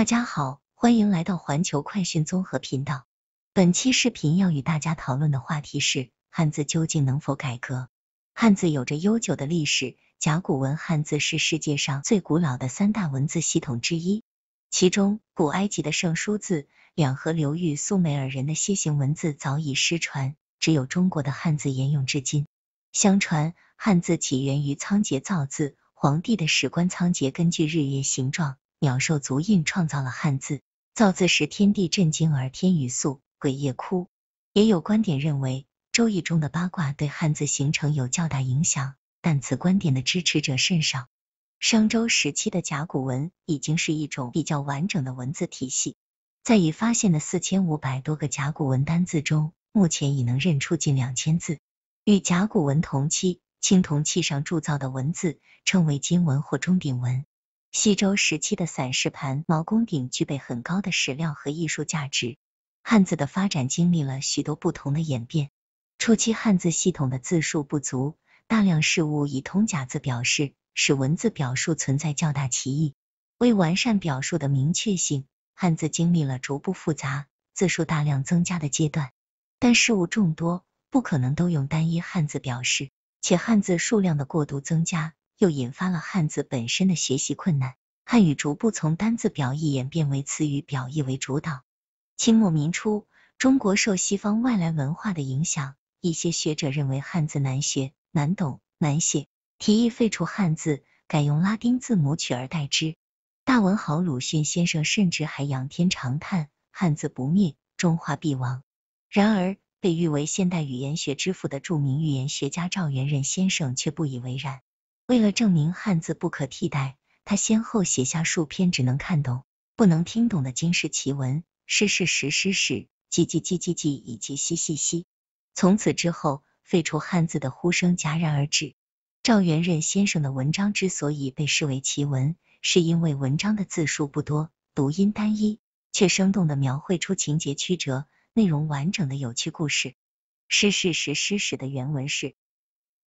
大家好，欢迎来到环球快讯综合频道。本期视频要与大家讨论的话题是汉字究竟能否改革？汉字有着悠久的历史，甲骨文汉字是世界上最古老的三大文字系统之一。其中，古埃及的圣书字、两河流域苏美尔人的楔形文字早已失传，只有中国的汉字沿用至今。相传，汉字起源于仓颉造字，黄帝的史官仓颉根据日月形状。鸟兽足印创造了汉字，造字时天地震惊而天雨粟，鬼夜哭。也有观点认为《周易》中的八卦对汉字形成有较大影响，但此观点的支持者甚少。商周时期的甲骨文已经是一种比较完整的文字体系，在已发现的四千五百多个甲骨文单字中，目前已能认出近两千字。与甲骨文同期，青铜器上铸造的文字称为金文或钟鼎文。西周时期的散石盘、毛公鼎具备很高的史料和艺术价值。汉字的发展经历了许多不同的演变。初期汉字系统的字数不足，大量事物以通假字表示，使文字表述存在较大歧义。为完善表述的明确性，汉字经历了逐步复杂、字数大量增加的阶段。但事物众多，不可能都用单一汉字表示，且汉字数量的过度增加。又引发了汉字本身的学习困难。汉语逐步从单字表意演变为词语表意为主导。清末民初，中国受西方外来文化的影响，一些学者认为汉字难学、难懂、难写，提议废除汉字，改用拉丁字母取而代之。大文豪鲁迅先生甚至还仰天长叹：“汉字不灭，中华必亡。”然而，被誉为现代语言学之父的著名语言学家赵元任先生却不以为然。为了证明汉字不可替代，他先后写下数篇只能看懂不能听懂的今世奇文，是是实诗史，叽叽叽叽叽以及嘻嘻嘻。从此之后，废除汉字的呼声戛然而止。赵元任先生的文章之所以被视为奇文，是因为文章的字数不多，读音单一，却生动地描绘出情节曲折、内容完整的有趣故事。是是实诗史的原文是。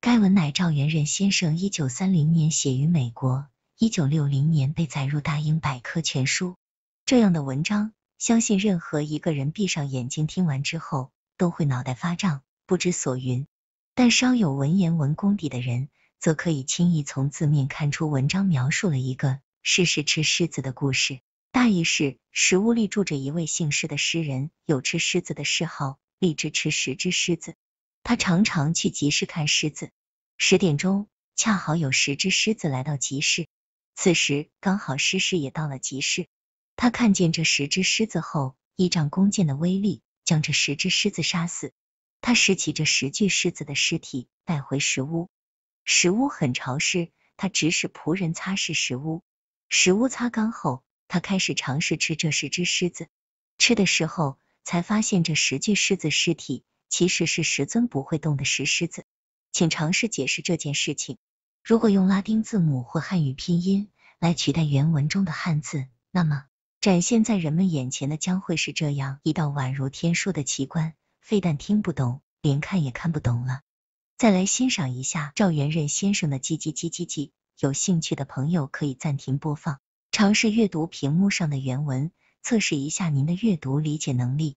该文乃赵元任先生一九三零年写于美国，一九六零年被载入《大英百科全书》。这样的文章，相信任何一个人闭上眼睛听完之后，都会脑袋发胀，不知所云。但稍有文言文功底的人，则可以轻易从字面看出，文章描述了一个“世世吃狮子”的故事。大意是，食物里住着一位姓石的诗人，有吃狮子的嗜好，立志吃十只狮子。他常常去集市看狮子。十点钟，恰好有十只狮子来到集市。此时刚好狮狮也到了集市。他看见这十只狮子后，依仗弓箭的威力，将这十只狮子杀死。他拾起这十具狮子的尸体，带回石屋。石屋很潮湿，他指使仆人擦拭石屋。石屋擦干后，他开始尝试吃这十只狮子。吃的时候，才发现这十具狮子尸体。其实是石尊不会动的石狮子，请尝试解释这件事情。如果用拉丁字母或汉语拼音来取代原文中的汉字，那么展现在人们眼前的将会是这样一道宛如天书的奇观，非但听不懂，连看也看不懂了。再来欣赏一下赵元任先生的“叽叽叽叽叽”。有兴趣的朋友可以暂停播放，尝试阅读屏幕上的原文，测试一下您的阅读理解能力。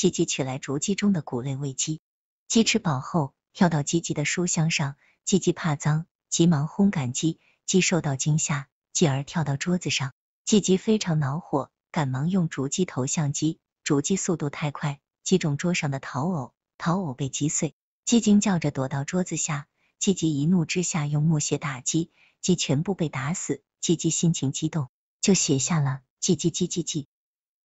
鸡鸡取来竹鸡中的谷类喂鸡，鸡吃饱后跳到鸡鸡的书箱上，鸡鸡怕脏，急忙轰赶鸡，鸡受到惊吓，继而跳到桌子上，鸡鸡非常恼火，赶忙用竹鸡投向鸡，竹鸡速度太快，击中桌上的陶偶，陶偶被击碎，鸡惊叫着躲到桌子下，鸡鸡一怒之下用木屑打鸡，鸡全部被打死，鸡鸡心情激动，就写下了鸡鸡鸡鸡鸡。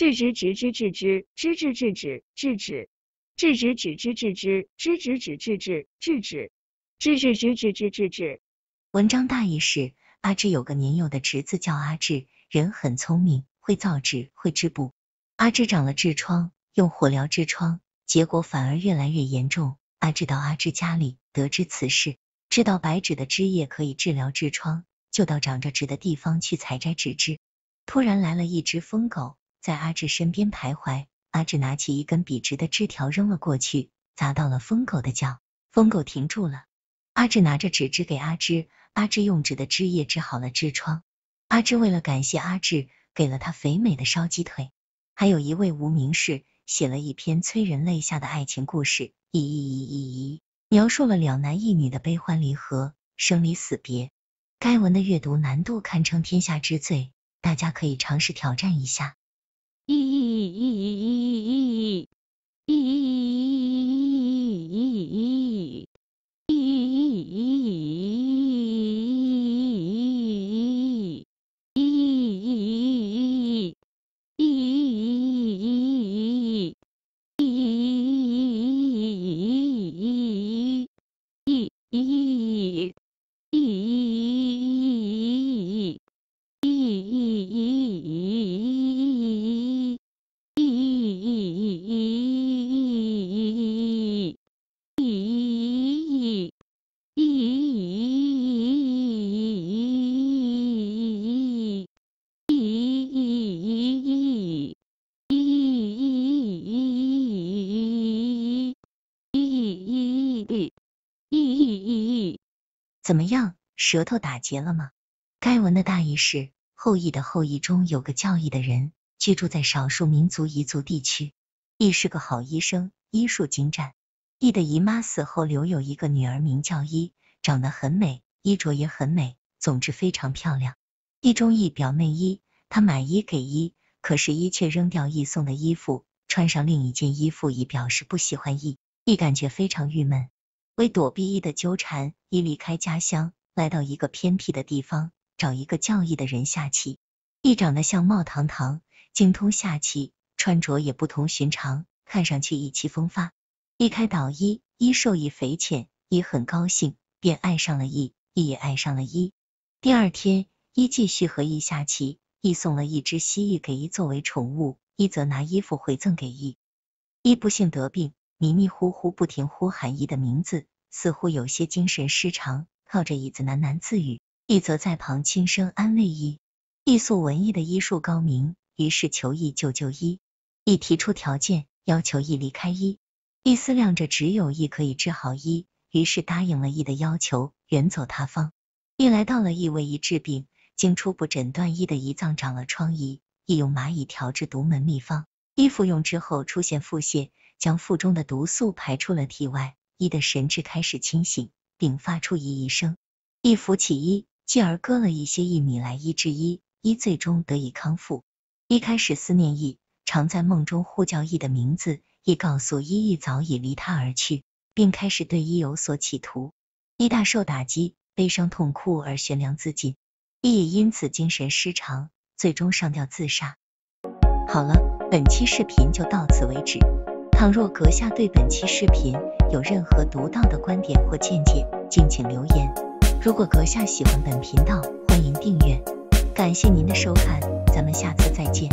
治之治之治之知之治之治之治之治之治之知之治之治之治之治之治之治治治治治治治治文章大意是：阿志有个年幼的侄子叫阿志，人很聪明，会造纸，会织布。阿志长了痔疮，用火疗痔疮，结果反而越来越严重。阿志到阿志家里，得知此事，知道白纸的汁液可以治疗痔疮，就到长着纸的地方去采摘纸质。突然来了一只疯狗。在阿志身边徘徊，阿志拿起一根笔直的枝条扔了过去，砸到了疯狗的脚，疯狗停住了。阿志拿着纸支给阿志，阿志用纸的枝叶治好了痔疮。阿志为了感谢阿志，给了他肥美的烧鸡腿。还有一位无名氏写了一篇催人泪下的爱情故事，一一一一一，描述了两男一女的悲欢离合、生离死别。该文的阅读难度堪称天下之最，大家可以尝试挑战一下。怎么样，舌头打结了吗？该文的大意是，后羿的后裔中有个叫羿的人，居住在少数民族彝族地区，羿是个好医生，医术精湛。羿的姨妈死后留有一个女儿，名叫伊，长得很美，衣着也很美，总之非常漂亮。羿中意表妹伊，她买衣给伊，可是伊却扔掉羿送的衣服，穿上另一件衣服，以表示不喜欢羿。羿感觉非常郁闷。为躲避一的纠缠，一离开家乡，来到一个偏僻的地方，找一个叫义的人下棋。一长得相貌堂堂，精通下棋，穿着也不同寻常，看上去意气风发。一开导一，一受益匪浅，一很高兴，便爱上了。一一也爱上了。一第二天，一继续和一下棋，一送了一只蜥蜴给一作为宠物，一则拿衣服回赠给一。一不幸得病，迷迷糊糊不停呼喊一的名字。似乎有些精神失常，靠着椅子喃喃自语。一则在旁轻声安慰一。一素文艺的医术高明，于是求医救就医。一提出条件，要求一离开一。一思量着只有一可以治好一，于是答应了一的要求，远走他方。一来到了一为一治病，经初步诊断一的胰脏长了疮痍，一用蚂蚁调制独门秘方，一服用之后出现腹泻，将腹中的毒素排出了体外。一的神智开始清醒，并发出一一声。一扶起一，继而割了一些一米来医治一。一最终得以康复。一开始思念一，常在梦中呼叫一的名字。一告诉一，一早已离他而去，并开始对一有所企图。一大受打击，悲伤痛哭而悬梁自尽。一也因此精神失常，最终上吊自杀。好了，本期视频就到此为止。倘若阁下对本期视频有任何独到的观点或见解，敬请留言。如果阁下喜欢本频道，欢迎订阅。感谢您的收看，咱们下次再见。